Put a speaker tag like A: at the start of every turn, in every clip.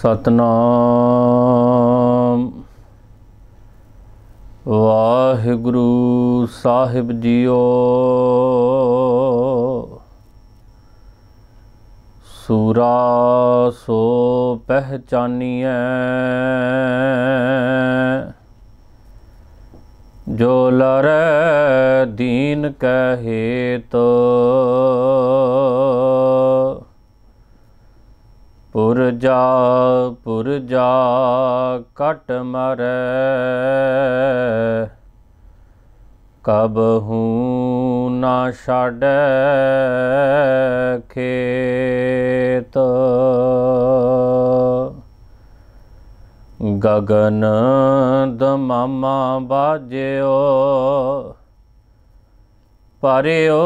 A: ਸਤਨਾਮ ਵਾਹਿਗੁਰੂ ਸਾਹਿਬ ਜੀਓ ਸੂਰਾ ਸੋ ਪਹਿਚਾਨੀਐ ਜੋ ਲਰੈ ਦੀਨ ਕਹੇ ਤੋ ਪੁਰਜਾ ਪੁਰਜਾ ਕਟ ਮਰੈ ਕਬਹੂ ਨਾ ਛਾੜੈ ਖੇਤ ਗਗਨ ਦਮਾਮਾ ਬਾਜਿਓ ਪਰਿਓ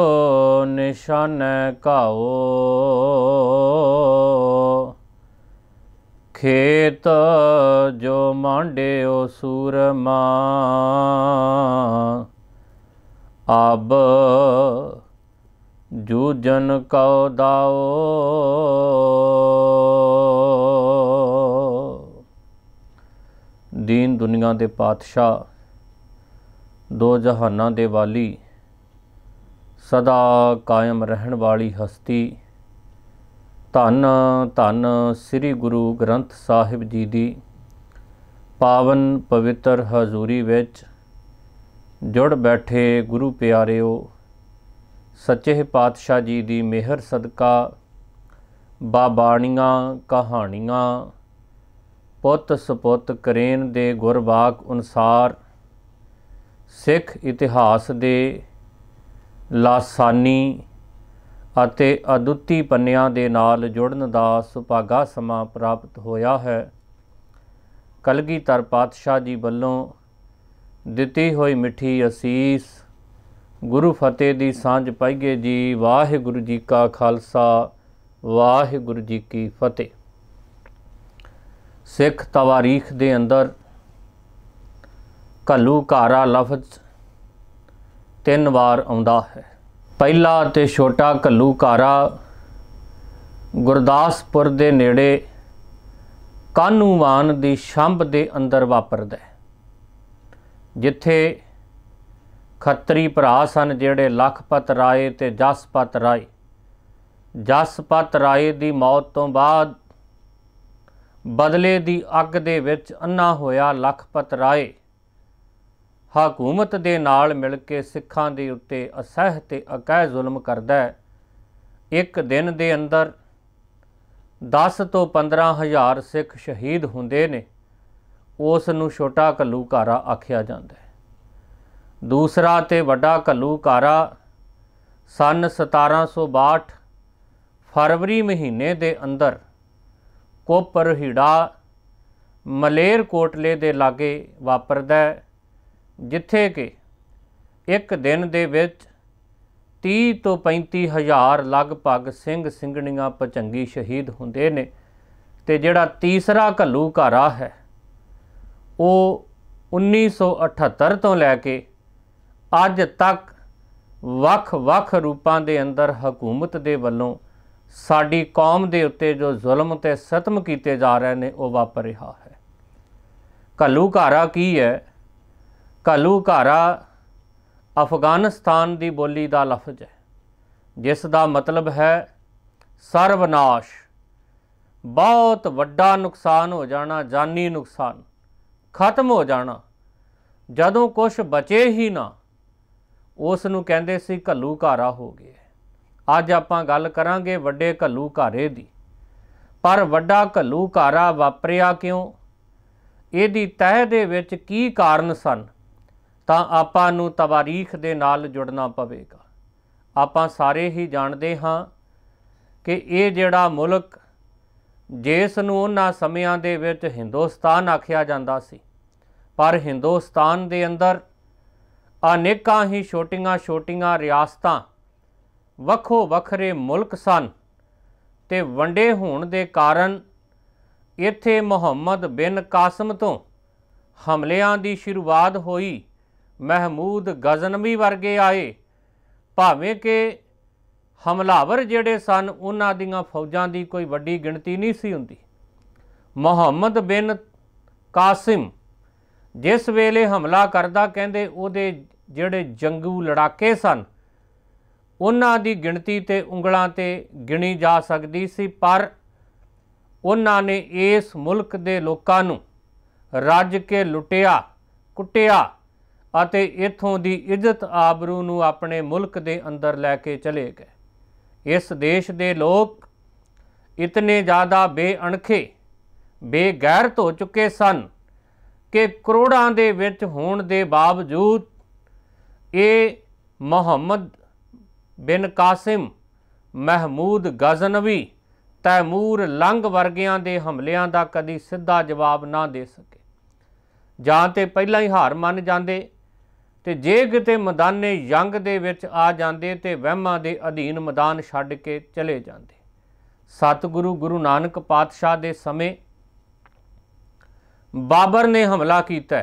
A: ਨਿਸ਼ਾਨ ਕਾਓ ਖੇਤ ਜੋ ਮਾਂਡਿਓ ਸੂਰਮਾ ਅਬ ਜਨ ਕਉ ਦਾਓ ਦੀਨ ਦੁਨੀਆ ਦੇ ਪਾਤਸ਼ਾਹ ਦੋ ਜਹਾਨਾਂ ਦੇ ਵਾਲੀ ਸਦਾ ਕਾਇਮ ਰਹਿਣ ਵਾਲੀ ਹਸਤੀ ਧੰਨ ਧੰਨ ਸ੍ਰੀ ਗੁਰੂ ਗ੍ਰੰਥ ਸਾਹਿਬ ਜੀ ਦੀ ਪਾਵਨ ਪਵਿੱਤਰ ਹਜ਼ੂਰੀ ਵਿੱਚ ਜੁੜ ਬੈਠੇ ਗੁਰੂ ਪਿਆਰਿਓ ਸੱਚੇ ਪਾਤਸ਼ਾਹ ਜੀ ਦੀ ਮਿਹਰ ਸਦਕਾ ਬਾਬਾਣੀਆਂ ਕਹਾਣੀਆਂ ਪੁੱਤ ਸੁਪੁੱਤ ਕਰੇਨ ਦੇ ਗੁਰਵਾਕ ਅਨੁਸਾਰ ਸਿੱਖ ਇਤਿਹਾਸ ਦੇ ਲਾਸਾਨੀ ਅਤੇ ਅਦੁੱਤੀ ਪੰਨਿਆਂ ਦੇ ਨਾਲ ਜੁੜਨ ਦਾ ਸੁਭਾਗਾ ਸਮਾਂ ਪ੍ਰਾਪਤ ਹੋਇਆ ਹੈ ਕਲਗੀਧਰ ਪਾਤਸ਼ਾਹ ਜੀ ਵੱਲੋਂ ਦਿੱਤੀ ਹੋਈ ਮਿੱਠੀ ਅਸੀਸ ਗੁਰੂ ਫਤਿਹ ਦੀ ਸਾਂਝ ਪਾਈਏ ਜੀ ਵਾਹਿਗੁਰੂ ਜੀ ਕਾ ਖਾਲਸਾ ਵਾਹਿਗੁਰੂ ਜੀ ਕੀ ਫਤਿਹ ਸਿੱਖ ਤਵਾਰੀਖ ਦੇ ਅੰਦਰ ਘੱਲੂ ਘਾਰਾ ਲਫ਼ਜ਼ ਤਿੰਨ ਵਾਰ ਆਉਂਦਾ ਹੈ ਪਹਿਲਾ ਤੇ ਛੋਟਾ ਘੱਲੂਕਾਰਾ ਗੁਰਦਾਸਪੁਰ ਦੇ ਨੇੜੇ ਕਾਨੂਵਾਨ ਦੀ ਸ਼ੰਭ ਦੇ ਅੰਦਰ ਵਾਪਰਦਾ ਜਿੱਥੇ ਖੱਤਰੀ ਭਰਾ ਸਨ ਜਿਹੜੇ ਲਖਪਤ ਰਾਏ ਤੇ ਜਸਪਤ ਰਾਏ ਜਸਪਤ ਰਾਏ ਦੀ ਮੌਤ ਤੋਂ ਬਾਅਦ ਬਦਲੇ ਦੀ ਅੱਗ ਦੇ ਵਿੱਚ ਅੰਨਾ ਹੋਇਆ ਲਖਪਤ ਰਾਏ ਹਕੂਮਤ ਦੇ ਨਾਲ ਮਿਲ ਕੇ ਸਿੱਖਾਂ ਦੇ ਉੱਤੇ ਅਸਹਿ ਤੇ ਅਕਹਿ ਜ਼ੁਲਮ ਕਰਦਾ ਹੈ ਇੱਕ ਦਿਨ ਦੇ ਅੰਦਰ 10 ਤੋਂ 15000 ਸਿੱਖ ਸ਼ਹੀਦ ਹੁੰਦੇ ਨੇ ਉਸ ਨੂੰ ਛੋਟਾ ਕੱਲੂਕਾਰਾ ਆਖਿਆ ਜਾਂਦਾ ਹੈ ਦੂਸਰਾ ਤੇ ਵੱਡਾ ਕੱਲੂਕਾਰਾ ਸਨ 1762 ਫਰਵਰੀ ਮਹੀਨੇ ਦੇ ਅੰਦਰ ਕੋਪਰ ਹੀੜਾ ਮਲੇਰ ਕੋਟਲੇ ਦੇ ਲਾਗੇ ਵਾਪਰਦਾ ਹੈ ਜਿੱਥੇ ਕਿ ਇੱਕ ਦਿਨ ਦੇ ਵਿੱਚ 30 ਤੋਂ 35 ਹਜ਼ਾਰ ਲਗਭਗ ਸਿੰਘ ਸਿੰਘਣੀਆਂ ਪਚੰਗੀ ਸ਼ਹੀਦ ਹੁੰਦੇ ਨੇ ਤੇ ਜਿਹੜਾ ਤੀਸਰਾ ਘੱਲੂ ਘਾਰਾ ਹੈ ਉਹ 1978 ਤੋਂ ਲੈ ਕੇ ਅੱਜ ਤੱਕ ਵੱਖ-ਵੱਖ ਰੂਪਾਂ ਦੇ ਅੰਦਰ ਹਕੂਮਤ ਦੇ ਵੱਲੋਂ ਸਾਡੀ ਕੌਮ ਦੇ ਉੱਤੇ ਜੋ ਜ਼ੁਲਮ ਤੇ ਸਤਮ ਕੀਤੇ ਜਾ ਰਹੇ ਨੇ ਉਹ ਵਾਪਰ ਰਿਹਾ ਹੈ ਘੱਲੂ ਘਾਰਾ ਕੀ ਹੈ ਘਾਰਾ ਅਫਗਾਨਿਸਤਾਨ ਦੀ ਬੋਲੀ ਦਾ ਲਫ਼ਜ਼ ਹੈ ਜਿਸ ਦਾ ਮਤਲਬ ਹੈ ਸਰਵਨਾਸ਼ ਬਹੁਤ ਵੱਡਾ ਨੁਕਸਾਨ ਹੋ ਜਾਣਾ ਜਾਨੀ ਨੁਕਸਾਨ ਖਤਮ ਹੋ ਜਾਣਾ ਜਦੋਂ ਕੁਝ ਬਚੇ ਹੀ ਨਾ ਉਸ ਨੂੰ ਕਹਿੰਦੇ ਸੀ ਕੱਲੂ ਘਾਰਾ ਹੋ ਗਿਆ ਅੱਜ ਆਪਾਂ ਗੱਲ ਕਰਾਂਗੇ ਵੱਡੇ ਕੱਲੂ ਘਾਰੇ ਦੀ ਪਰ ਵੱਡਾ ਕੱਲੂ ਘਾਰਾ ਵਾਪਰਿਆ ਕਿਉਂ ਇਹਦੀ ਤਹਿ ਦੇ ਵਿੱਚ ਕੀ ਕਾਰਨ ਸਨ ਤਾਂ ਆਪਾਂ ਨੂੰ ਤਵਾਰੀਖ ਦੇ ਨਾਲ ਜੁੜਨਾ ਪਵੇਗਾ ਆਪਾਂ ਸਾਰੇ ਹੀ ਜਾਣਦੇ ਹਾਂ ਕਿ ਇਹ ਜਿਹੜਾ ਮੁਲਕ ਜਿਸ ਨੂੰ ਉਹਨਾਂ ਸਮਿਆਂ ਦੇ ਵਿੱਚ ਹਿੰਦੁਸਤਾਨ ਆਖਿਆ ਜਾਂਦਾ ਸੀ ਪਰ ਹਿੰਦੁਸਤਾਨ ਦੇ ਅੰਦਰ ਅਨੇਕਾਂ ਹੀ ਛੋਟੀਆਂ-ਛੋਟੀਆਂ ਰਿਆਸਤਾਂ ਵੱਖੋ ਵੱਖਰੇ ਮੁਲਕ ਸਨ ਤੇ ਵੰਡੇ ਹੋਣ ਦੇ ਕਾਰਨ ਇੱਥੇ ਮੁਹੰਮਦ ਬਿਨ ਕਾਸਮ ਤੋਂ ਹਮਲਿਆਂ ਦੀ ਸ਼ੁਰੂਆਤ ਹੋਈ ਮਹਿਮੂਦ ਗਜ਼ਨਵੀ ਵਰਗੇ ਆਏ ਭਾਵੇਂ ਕਿ ਹਮਲਾਵਰ ਜਿਹੜੇ ਸਨ ਉਹਨਾਂ ਦੀਆਂ ਫੌਜਾਂ ਦੀ ਕੋਈ ਵੱਡੀ ਗਿਣਤੀ ਨਹੀਂ ਸੀ ਹੁੰਦੀ ਮੁਹੰਮਦ ਬਿਨ ਕਾਸਿਮ ਜਿਸ ਵੇਲੇ ਹਮਲਾ ਕਰਦਾ ਕਹਿੰਦੇ ਉਹਦੇ ਜਿਹੜੇ ਜੰਗੂ ਲੜਾਕੇ ਸਨ ਉਹਨਾਂ ਦੀ ਗਿਣਤੀ ਤੇ ਉਂਗਲਾਂ ਤੇ ਗਿਣੀ ਜਾ ਸਕਦੀ ਸੀ ਪਰ ਉਹਨਾਂ ਨੇ ਇਸ ਮੁਲਕ ਦੇ ਲੋਕਾਂ ਨੂੰ ਰੱਜ ਕੇ ਲੁੱਟਿਆ ਕੁੱਟਿਆ ਅਤੇ ਇਥੋਂ ਦੀ ਇੱਜ਼ਤ ਆਬਰੂ ਨੂੰ ਆਪਣੇ ਮੁਲਕ ਦੇ ਅੰਦਰ ਲੈ ਕੇ ਚਲੇ ਗਏ ਇਸ ਦੇਸ਼ ਦੇ ਲੋਕ ਇਤਨੇ ਜ਼ਿਆਦਾ ਬੇਅਣਖੇ ਬੇਗੈਰਤ ਹੋ ਚੁੱਕੇ ਸਨ ਕਿ ਕਰੋੜਾਂ ਦੇ ਵਿੱਚ ਹੋਣ ਦੇ ਬਾਵਜੂਦ ਇਹ ਮੁਹੰਮਦ ਬਿਨ ਕਾਸਿਮ ਮਹਿਮੂਦ ਗਜ਼ਨਵੀ ਤੈਮੂਰ ਲੰਗ ਵਰਗਿਆਂ ਦੇ ਹਮਲਿਆਂ ਦਾ ਕਦੀ ਸਿੱਧਾ ਜਵਾਬ ਨਾ ਦੇ ਸਕੇ ਜਾਂ ਤੇ ਪਹਿਲਾਂ ਹੀ ਹਾਰ ਮੰਨ ਜਾਂਦੇ ਤੇ ਜੇ ਕਿਤੇ ਮੈਦਾਨੇ ਯੰਗ ਦੇ ਵਿੱਚ ਆ ਜਾਂਦੇ ਤੇ ਵਹਿਮਾਂ ਦੇ ਅਧੀਨ ਮੈਦਾਨ ਛੱਡ ਕੇ ਚਲੇ ਜਾਂਦੇ ਸਤਿਗੁਰੂ ਗੁਰੂ ਨਾਨਕ ਪਾਤਸ਼ਾਹ ਦੇ ਸਮੇਂ ਬਾਬਰ ਨੇ ਹਮਲਾ ਕੀਤਾ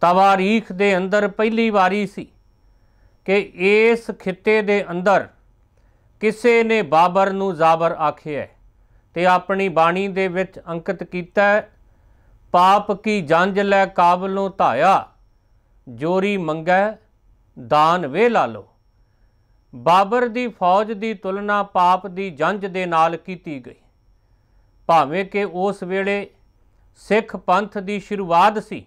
A: ਤਵਾਰੀਖ ਦੇ ਅੰਦਰ ਪਹਿਲੀ ਵਾਰੀ ਸੀ ਕਿ ਇਸ ਖਿੱਤੇ ਦੇ ਅੰਦਰ ਕਿਸੇ ਨੇ ਬਾਬਰ ਨੂੰ ਜ਼ਾਬਰ ਆਖਿਆ ਤੇ ਆਪਣੀ ਬਾਣੀ ਦੇ ਵਿੱਚ ਅੰਕਿਤ ਕੀਤਾ ਪਾਪ ਕੀ ਜੰਜ ਲੈ ਕਾਬਲੋਂ ਧਾਇਆ ਜੋਰੀ ਮੰਗੈ ਦਾਨ ਵੇ ਲਾ ਲੋ ਬਾਬਰ ਦੀ ਫੌਜ ਦੀ ਤੁਲਨਾ ਪਾਪ ਦੀ ਜੰਜ ਦੇ ਨਾਲ ਕੀਤੀ ਗਈ ਭਾਵੇਂ ਕਿ ਉਸ ਵੇਲੇ ਸਿੱਖ ਪੰਥ ਦੀ ਸ਼ੁਰੂਆਤ ਸੀ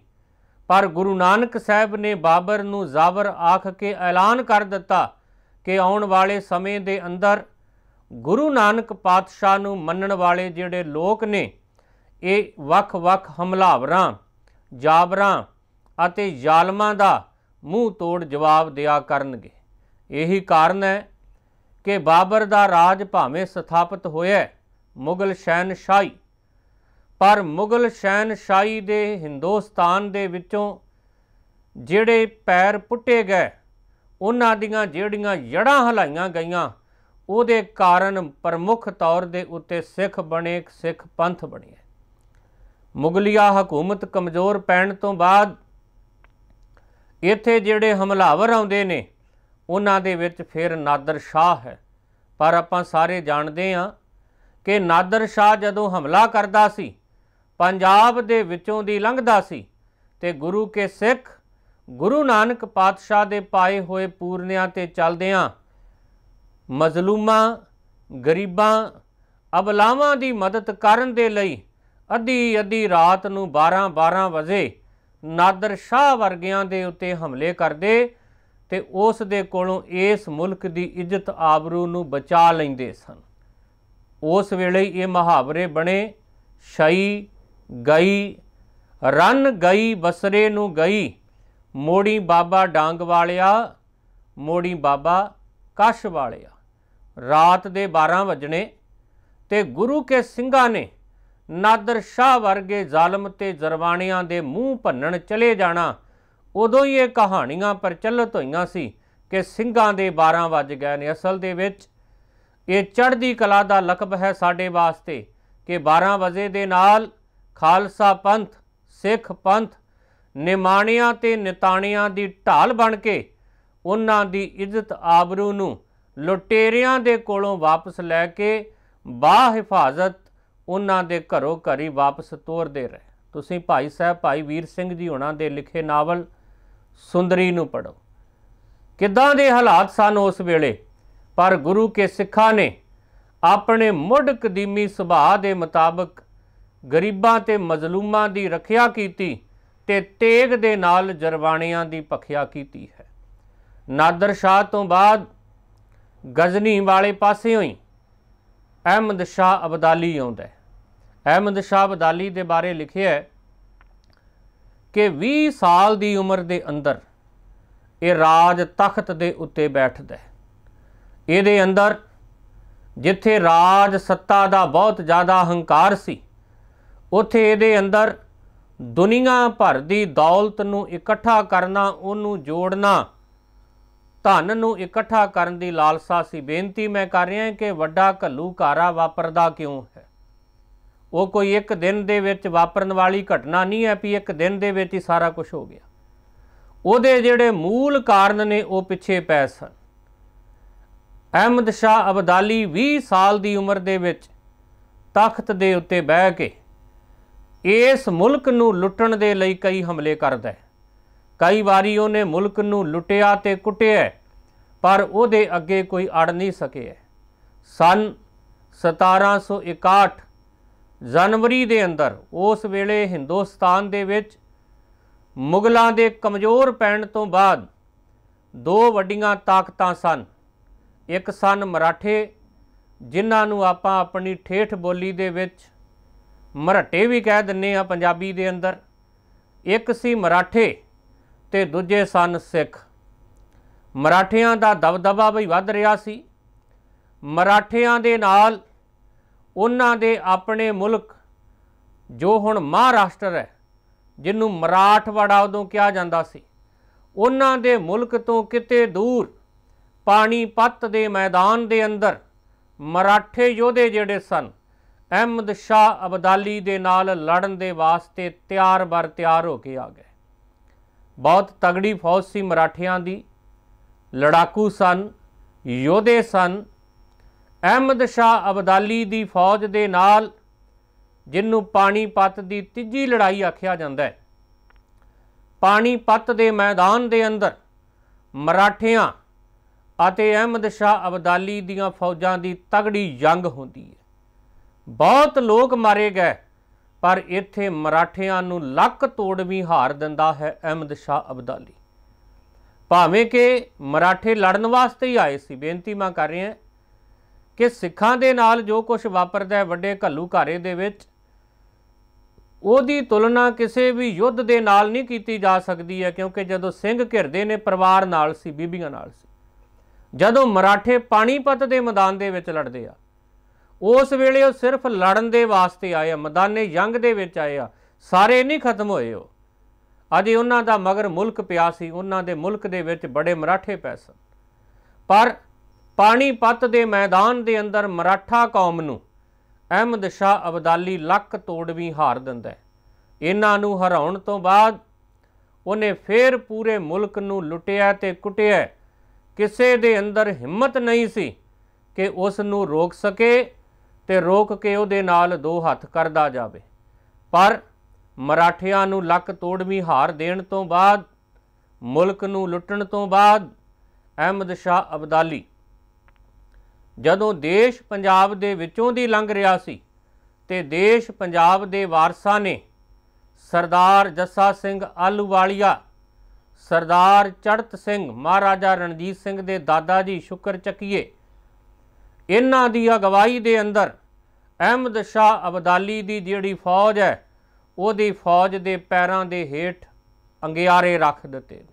A: ਪਰ ਗੁਰੂ ਨਾਨਕ ਸਾਹਿਬ ਨੇ ਬਾਬਰ ਨੂੰ ਜ਼ਾਬਰ ਆਖ ਕੇ ਐਲਾਨ ਕਰ ਦਿੱਤਾ ਕਿ ਆਉਣ ਵਾਲੇ ਸਮੇਂ ਦੇ ਅੰਦਰ ਗੁਰੂ ਨਾਨਕ ਪਾਤਸ਼ਾਹ ਨੂੰ ਮੰਨਣ ਵਾਲੇ ਜਿਹੜੇ ਲੋਕ ਨੇ ਇਹ ਵੱਖ-ਵੱਖ ਹਮਲਾਵਰਾਂ ਜਾਬਰਾਂ ਅਤੇ ਜ਼ਾਲਮਾਂ ਦਾ ਮੂੰਹ ਤੋੜ ਜਵਾਬ ਦਿਆ ਕਰਨਗੇ ਇਹੀ ਕਾਰਨ ਹੈ ਕਿ ਬਾਬਰ ਦਾ ਰਾਜ ਭਾਵੇਂ ਸਥਾਪਿਤ ਹੋਇਆ ਮੁਗਲ ਸ਼ਹਿਨशाही ਪਰ ਮੁਗਲ ਸ਼ਹਿਨशाही ਦੇ ਹਿੰਦੁਸਤਾਨ ਦੇ ਵਿੱਚੋਂ ਜਿਹੜੇ ਪੈਰ ਪੁੱਟੇ ਗਏ ਉਹਨਾਂ ਦੀਆਂ ਜਿਹੜੀਆਂ ਜੜਾਂ ਹਲਾਈਆਂ ਗਈਆਂ ਉਹਦੇ ਕਾਰਨ ਪ੍ਰਮੁੱਖ ਤੌਰ ਦੇ ਉੱਤੇ ਸਿੱਖ ਬਣੇ ਸਿੱਖ ਪੰਥ ਬਣਿਆ ਮੁਗਲੀਆ ਹਕੂਮਤ ਕਮਜ਼ੋਰ ਪੈਣ ਤੋਂ ਬਾਅਦ ਇੱਥੇ ਜਿਹੜੇ ਹਮਲਾਵਰ ਆਉਂਦੇ ਨੇ ਉਹਨਾਂ ਦੇ ਵਿੱਚ ਫਿਰ ਨਾਦਰ ਸ਼ਾਹ ਹੈ ਪਰ ਆਪਾਂ ਸਾਰੇ ਜਾਣਦੇ ਆ ਕਿ ਨਾਦਰ ਸ਼ਾਹ ਜਦੋਂ ਹਮਲਾ ਕਰਦਾ ਸੀ ਪੰਜਾਬ ਦੇ ਵਿੱਚੋਂ ਦੀ ਲੰਘਦਾ ਸੀ ਤੇ ਗੁਰੂ ਕੇ ਸਿੱਖ ਗੁਰੂ ਨਾਨਕ ਪਾਤਸ਼ਾਹ ਦੇ ਪਾਏ ਹੋਏ ਪੂਰਨਿਆਂ ਤੇ ਚੱਲਦਿਆਂ ਮਜ਼ਲੂਮਾਂ ਗਰੀਬਾਂ ਅਬਲਾਵਾਂ ਦੀ ਮਦਦ ਕਰਨ ਦੇ ਲਈ ਅੱਧੀ ਅੱਧੀ ਰਾਤ ਨੂੰ 12 12 ਵਜੇ ਨਾਦਰ ਸ਼ਾਹ ਵਰਗਿਆਂ ਦੇ ਉੱਤੇ ਹਮਲੇ ਕਰਦੇ ਤੇ ਉਸ ਦੇ ਕੋਲੋਂ ਇਸ ਮੁਲਕ ਦੀ ਇੱਜ਼ਤ ਆਬਰੂ ਨੂੰ ਬਚਾ ਲੈਂਦੇ ਸਨ ਉਸ ਵੇਲੇ ਇਹ ਮਹਾਵਰੇ ਬਣੇ ਸ਼ਈ ਗਈ ਰਨ ਗਈ ਬਸਰੇ ਨੂੰ ਗਈ ਮੋੜੀ ਬਾਬਾ ਡਾਂਗ ਵਾਲਿਆ ਮੋੜੀ ਬਾਬਾ ਕਸ਼ ਵਾਲਿਆ ਰਾਤ ਦੇ 12 ਵਜਣੇ ਤੇ ਗੁਰੂ ਕੇ ਸਿੰਘਾਂ ਨੇ ਨਾਦਰ ਸ਼ਾਹ ਵਰਗੇ ਜ਼ਾਲਮ ਤੇ ਜ਼ਰਵਾਣਿਆਂ ਦੇ ਮੂੰਹ ਭੰਨਣ ਚਲੇ ਜਾਣਾ ਉਦੋਂ ਹੀ ਇਹ ਕਹਾਣੀਆਂ ਪ੍ਰਚਲਿਤ ਹੋਈਆਂ ਸੀ ਕਿ ਸਿੰਘਾਂ ਦੇ 12 ਵਜ ਗਏ ਨੇ ਅਸਲ ਦੇ ਵਿੱਚ ਇਹ ਚੜ੍ਹਦੀ ਕਲਾ ਦਾ ਲਕਬ ਹੈ ਸਾਡੇ ਵਾਸਤੇ ਕਿ 12 ਵਜੇ ਦੇ ਨਾਲ ਖਾਲਸਾ ਪੰਥ ਸਿੱਖ ਪੰਥ ਨਿਮਾਣਿਆਂ ਤੇ ਨਿਤਾਣਿਆਂ ਦੀ ਢਾਲ ਬਣ ਕੇ ਉਹਨਾਂ ਦੀ ਇੱਜ਼ਤ ਆਬਰੂ ਨੂੰ ਲੁਟੇਰਿਆਂ ਦੇ ਕੋਲੋਂ ਵਾਪਸ ਲੈ ਕੇ ਬਾ ਹਿਫਾਜ਼ਤ ਉਹਨਾਂ ਦੇ ਘਰੋਂ ਘਰੀ ਵਾਪਸ ਤੋਰਦੇ ਰਹੇ ਤੁਸੀਂ ਭਾਈ ਸਾਹਿਬ ਭਾਈ ਵੀਰ ਸਿੰਘ ਜੀ ਉਹਨਾਂ ਦੇ ਲਿਖੇ ਨਾਵਲ ਸੁੰਦਰੀ ਨੂੰ ਪੜੋ ਕਿੱਦਾਂ ਦੇ ਹਾਲਾਤ ਸਨ ਉਸ ਵੇਲੇ ਪਰ ਗੁਰੂ ਕੇ ਸਿੱਖਾਂ ਨੇ ਆਪਣੇ ਮੁੱਢ ਕਦੀਮੀ ਸੁਭਾਅ ਦੇ ਮੁਤਾਬਕ ਗਰੀਬਾਂ ਤੇ ਮਜ਼ਲੂਮਾਂ ਦੀ ਰੱਖਿਆ ਕੀਤੀ ਤੇ ਤੇਗ ਦੇ ਨਾਲ ਜਰਵਾਣਿਆਂ ਦੀ ਪਖਿਆ ਕੀਤੀ ਹੈ ਨਾਦਰ ਸ਼ਾਹ ਤੋਂ ਬਾਅਦ ਗਜ਼ਨੀ ਵਾਲੇ ਪਾਸੇ ਹੋਈ ਅਹਿਮਦ ਸ਼ਾਹ ਅਬਦਾਲੀ ਆਉਂਦਾ ਅਹਿਮਦ ਸ਼ਾਹ ਬਦਾਲੀ ਦੇ ਬਾਰੇ ਲਿਖਿਆ ਹੈ ਕਿ 20 ਸਾਲ ਦੀ ਉਮਰ ਦੇ ਅੰਦਰ ਇਹ ਰਾਜ ਤਖਤ ਦੇ ਉੱਤੇ ਬੈਠਦਾ ਹੈ ਇਹਦੇ ਅੰਦਰ ਜਿੱਥੇ ਰਾਜ ਸੱਤਾ ਦਾ ਬਹੁਤ ਜ਼ਿਆਦਾ ਹੰਕਾਰ ਸੀ ਉਥੇ ਇਹਦੇ ਅੰਦਰ ਦੁਨੀਆ ਭਰ ਦੀ ਦੌਲਤ ਨੂੰ ਇਕੱਠਾ ਕਰਨਾ ਉਹਨੂੰ ਜੋੜਨਾ ਧਨ ਨੂੰ ਇਕੱਠਾ ਕਰਨ ਦੀ ਲਾਲਸਾ ਸੀ ਬੇਨਤੀ ਮੈਂ ਕਰ ਰਿਹਾ ਕਿ ਵੱਡਾ ਘੱਲੂ ਘਾਰਾ ਵਾਪਰਦਾ ਕਿਉਂ ਹੈ ਉਹ ਕੋਈ ਇੱਕ ਦਿਨ ਦੇ ਵਿੱਚ ਵਾਪਰਨ ਵਾਲੀ ਘਟਨਾ ਨਹੀਂ ਹੈ ਵੀ ਇੱਕ ਦਿਨ ਦੇ ਵਿੱਚ ਹੀ ਸਾਰਾ ਕੁਝ ਹੋ ਗਿਆ ਉਹਦੇ ਜਿਹੜੇ ਮੂਲ ਕਾਰਨ ਨੇ ਉਹ ਪਿੱਛੇ ਪੈ ਸਨ ਅਹਿਮਦ ਸ਼ਾਹ ਅਬਦਾਲੀ 20 ਸਾਲ ਦੀ ਉਮਰ ਦੇ ਵਿੱਚ ਤਖਤ ਦੇ ਉੱਤੇ ਬਹਿ ਕੇ ਇਸ ਮੁਲਕ ਨੂੰ ਲੁੱਟਣ ਦੇ ਲਈ ਕਈ ਹਮਲੇ ਕਰਦਾ ਹੈ ਕਈ ਵਾਰੀ ਉਹਨੇ ਮੁਲਕ ਨੂੰ ਲੁੱਟਿਆ ਤੇ ਕੁੱਟਿਆ ਪਰ ਉਹਦੇ ਅੱਗੇ ਕੋਈ ਅੜ ਨਹੀਂ ਸਕਿਆ ਸਨ 1761 ਜਨਵਰੀ ਦੇ ਅੰਦਰ ਉਸ ਵੇਲੇ ਹਿੰਦੁਸਤਾਨ ਦੇ ਵਿੱਚ ਮੁਗਲਾਂ ਦੇ ਕਮਜ਼ੋਰ ਪੈਣ ਤੋਂ ਬਾਅਦ ਦੋ ਵੱਡੀਆਂ ਤਾਕਤਾਂ ਸਨ ਇੱਕ ਸਨ ਮਰਾਠੇ ਜਿਨ੍ਹਾਂ ਨੂੰ ਆਪਾਂ ਆਪਣੀ ਠੇਠ ਬੋਲੀ ਦੇ ਵਿੱਚ ਮਰਾਠੇ ਵੀ ਕਹਿ ਦਿੰਨੇ ਆ ਪੰਜਾਬੀ ਦੇ ਅੰਦਰ ਇੱਕ ਸੀ ਮਰਾਠੇ ਤੇ ਦੂਜੇ ਸਨ ਸਿੱਖ ਮਰਾਠਿਆਂ ਦਾ ਦਬਦਬਾ ਵੀ ਵੱਧ ਰਿਹਾ ਸੀ ਮਰਾਠਿਆਂ ਦੇ ਨਾਲ ਉਹਨਾਂ ਦੇ ਆਪਣੇ ਮੁਲਕ ਜੋ ਹੁਣ ਮਹਾਰਾਸ਼ਟਰ ਹੈ ਜਿਹਨੂੰ ਮਰਾਠਵਾੜਾ ਉਦੋਂ ਕਿਹਾ ਜਾਂਦਾ ਸੀ ਉਹਨਾਂ ਦੇ ਮੁਲਕ ਤੋਂ ਕਿਤੇ ਦੂਰ ਪਾਣੀਪਤ ਦੇ ਮੈਦਾਨ ਦੇ ਅੰਦਰ ਮਰਾਠੇ ਯੋਧੇ ਜਿਹੜੇ ਸਨ ਅਹਿਮਦ ਸ਼ਾਹ ਅਬਦਾਲੀ ਦੇ ਨਾਲ ਲੜਨ ਦੇ ਵਾਸਤੇ ਤਿਆਰ ਬਰ ਤਿਆਰ ਹੋ ਕੇ ਆ ਗਏ ਬਹੁਤ ਤਗੜੀ ਫੌਜ ਸੀ ਮਰਾਠਿਆਂ ਦੀ ਲੜਾਕੂ ਸਨ ਯੋਧੇ ਸਨ ਅਹਿਮਦ ਸ਼ਾਹ ਅਬਦਾਲੀ ਦੀ ਫੌਜ ਦੇ ਨਾਲ ਜਿੰਨੂੰ ਪਾਣੀਪਤ ਦੀ ਤੀਜੀ ਲੜਾਈ ਆਖਿਆ ਜਾਂਦਾ ਹੈ ਪਾਣੀਪਤ ਦੇ ਮੈਦਾਨ ਦੇ ਅੰਦਰ ਮਰਾਠਿਆਂ ਅਤੇ ਅਹਿਮਦ ਸ਼ਾਹ ਅਬਦਾਲੀ ਦੀਆਂ ਫੌਜਾਂ ਦੀ ਤਗੜੀ ਜੰਗ ਹੁੰਦੀ ਹੈ ਬਹੁਤ ਲੋਕ ਮਾਰੇ ਗਏ ਪਰ ਇੱਥੇ ਮਰਾਠਿਆਂ ਨੂੰ ਲੱਕ ਤੋੜ ਵੀ ਹਾਰ ਦਿੰਦਾ ਹੈ ਅਹਿਮਦ ਸ਼ਾਹ ਅਬਦਾਲੀ ਭਾਵੇਂ ਕਿ ਮਰਾਠੇ ਲੜਨ ਵਾਸਤੇ ਹੀ ਆਏ ਸੀ ਬੇਨਤੀ ਮੈਂ ਕਰ ਰਿਹਾ ਕਿ ਸਿੱਖਾਂ ਦੇ ਨਾਲ ਜੋ ਕੁਝ ਵਾਪਰਦਾ ਹੈ ਵੱਡੇ ਘੱਲੂ ਘਾਰੇ ਦੇ ਵਿੱਚ ਉਹਦੀ ਤੁਲਨਾ ਕਿਸੇ ਵੀ ਯੁੱਧ ਦੇ ਨਾਲ ਨਹੀਂ ਕੀਤੀ ਜਾ ਸਕਦੀ ਹੈ ਕਿਉਂਕਿ ਜਦੋਂ ਸਿੰਘ ਘਿਰਦੇ ਨੇ ਪਰਿਵਾਰ ਨਾਲ ਸੀ ਬੀਬੀਆਂ ਨਾਲ ਸੀ ਜਦੋਂ ਮਰਾਠੇ ਪਾਣੀਪਤ ਦੇ ਮੈਦਾਨ ਦੇ ਵਿੱਚ ਲੜਦੇ ਆ ਉਸ ਵੇਲੇ ਉਹ ਸਿਰਫ ਲੜਨ ਦੇ ਵਾਸਤੇ ਆਏ ਆ ਮੈਦਾਨੇ ਜੰਗ ਦੇ ਵਿੱਚ ਆਏ ਆ ਸਾਰੇ ਨਹੀਂ ਖਤਮ ਹੋਏ ਉਹ ਅਜੇ ਉਹਨਾਂ ਦਾ ਮਗਰ ਮੁਲਕ ਪਿਆ ਸੀ ਉਹਨਾਂ ਦੇ ਮੁਲਕ ਦੇ ਵਿੱਚ ਬੜੇ ਮਰਾਠੇ ਪੈਸਨ ਪਰ ਪਾਣੀਪਤ ਦੇ ਮੈਦਾਨ ਦੇ ਅੰਦਰ ਮਰਾਠਾ ਕੌਮ ਨੂੰ ਅਹਿਮਦ ਸ਼ਾਹ ਅਬਦਾਲੀ ਲੱਕ ਤੋੜਵੀਂ ਹਾਰ ਦਿੰਦਾ ਹੈ ਇਹਨਾਂ ਨੂੰ ਹਰਾਉਣ ਤੋਂ ਬਾਅਦ ਉਹਨੇ ਫੇਰ ਪੂਰੇ ਮੁਲਕ ਨੂੰ ਲੁੱਟਿਆ ਤੇ ਕੁੱਟਿਆ ਕਿਸੇ ਦੇ ਅੰਦਰ ਹਿੰਮਤ ਨਹੀਂ ਸੀ ਕਿ ਉਸ ਨੂੰ ਰੋਕ ਸਕੇ ਤੇ ਰੋਕ ਕੇ ਉਹਦੇ ਨਾਲ ਦੋ ਹੱਥ ਕਰਦਾ ਜਾਵੇ ਪਰ ਮਰਾਠਿਆਂ ਨੂੰ ਲੱਕ ਤੋੜਵੀਂ ਹਾਰ ਦੇਣ ਤੋਂ ਬਾਅਦ ਮੁਲਕ ਨੂੰ ਲੁੱਟਣ ਤੋਂ ਬਾਅਦ ਅਹਿਮਦ ਸ਼ਾਹ ਅਬਦਾਲੀ ਜਦੋਂ ਦੇਸ਼ ਪੰਜਾਬ ਦੇ ਵਿੱਚੋਂ ਦੀ ਲੰਘ ਰਿਹਾ ਸੀ ਤੇ ਦੇਸ਼ ਪੰਜਾਬ ਦੇ ਵਾਰਸਾਂ ਨੇ ਸਰਦਾਰ ਜੱਸਾ ਸਿੰਘ ਆਲੂਵਾਲੀਆ ਸਰਦਾਰ ਚੜਤ ਸਿੰਘ ਮਹਾਰਾਜਾ ਰਣਜੀਤ ਸਿੰਘ ਦੇ ਦਾਦਾ ਜੀ ਸ਼ੁਕਰ ਚੱਕੀਏ ਇਹਨਾਂ ਦੀ ਅਗਵਾਈ ਦੇ ਅੰਦਰ ਅਹਿਮਦ ਸ਼ਾਹ ਅਬਦਾਲੀ ਦੀ ਜਿਹੜੀ ਫੌਜ ਹੈ ਉਹਦੀ ਫੌਜ ਦੇ ਪੈਰਾਂ ਦੇ ਹੇਠ ਅੰਗਿਆਰੇ ਰੱਖ ਦਿੱਤੇ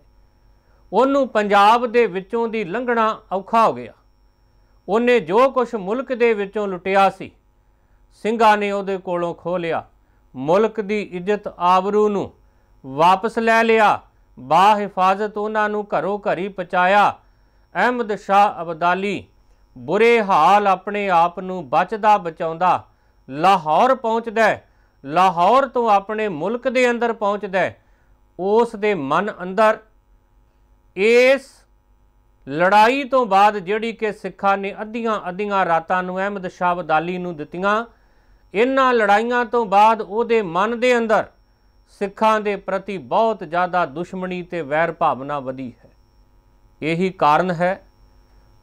A: ਉਹਨੂੰ ਪੰਜਾਬ ਦੇ ਵਿੱਚੋਂ ਦੀ ਲੰਘਣਾ ਔਖਾ ਹੋ ਗਿਆ ਉਹਨੇ ਜੋ ਕੁਝ ਮੁਲਕ ਦੇ ਵਿੱਚੋਂ ਲੁੱਟਿਆ ਸੀ ਸਿੰਘਾਂ ਨੇ ਉਹਦੇ ਕੋਲੋਂ ਖੋ ਲਿਆ ਮੁਲਕ ਦੀ ਇੱਜ਼ਤ ਆਬਰੂ ਨੂੰ ਵਾਪਸ ਲੈ ਲਿਆ ਬਾ ਹਿਫਾਜ਼ਤ ਉਹਨਾਂ ਨੂੰ ਘਰੋ ਘਰੀ ਪਚਾਇਆ ਅਹਿਮਦ ਸ਼ਾਹ ਅਬਦਾਲੀ ਬੁਰੇ ਹਾਲ ਆਪਣੇ ਆਪ ਨੂੰ ਬਚਦਾ ਬਚਾਉਂਦਾ ਲਾਹੌਰ ਪਹੁੰਚਦਾ ਲਾਹੌਰ ਤੋਂ ਆਪਣੇ ਮੁਲਕ ਦੇ ਅੰਦਰ ਪਹੁੰਚਦਾ ਉਸ ਦੇ ਮਨ ਅੰਦਰ ਇਸ ਲੜਾਈ ਤੋਂ ਬਾਅਦ ਜਿਹੜੀ ਕਿ ਸਿੱਖਾਂ ਨੇ ਅੱਧੀਆਂ ਅੱਧੀਆਂ ਰਾਤਾਂ ਨੂੰ ਅਹਿਮਦ ਸ਼ਾਹ ਬਦਾਲੀ ਨੂੰ ਦਿੱਤੀਆਂ ਇਹਨਾਂ ਲੜਾਈਆਂ ਤੋਂ ਬਾਅਦ ਉਹਦੇ ਮਨ ਦੇ ਅੰਦਰ ਸਿੱਖਾਂ ਦੇ ਪ੍ਰਤੀ ਬਹੁਤ ਜ਼ਿਆਦਾ ਦੁਸ਼ਮਣੀ ਤੇ ਵੈਰ ਭਾਵਨਾ ਵਧੀ ਹੈ ਇਹੀ ਕਾਰਨ ਹੈ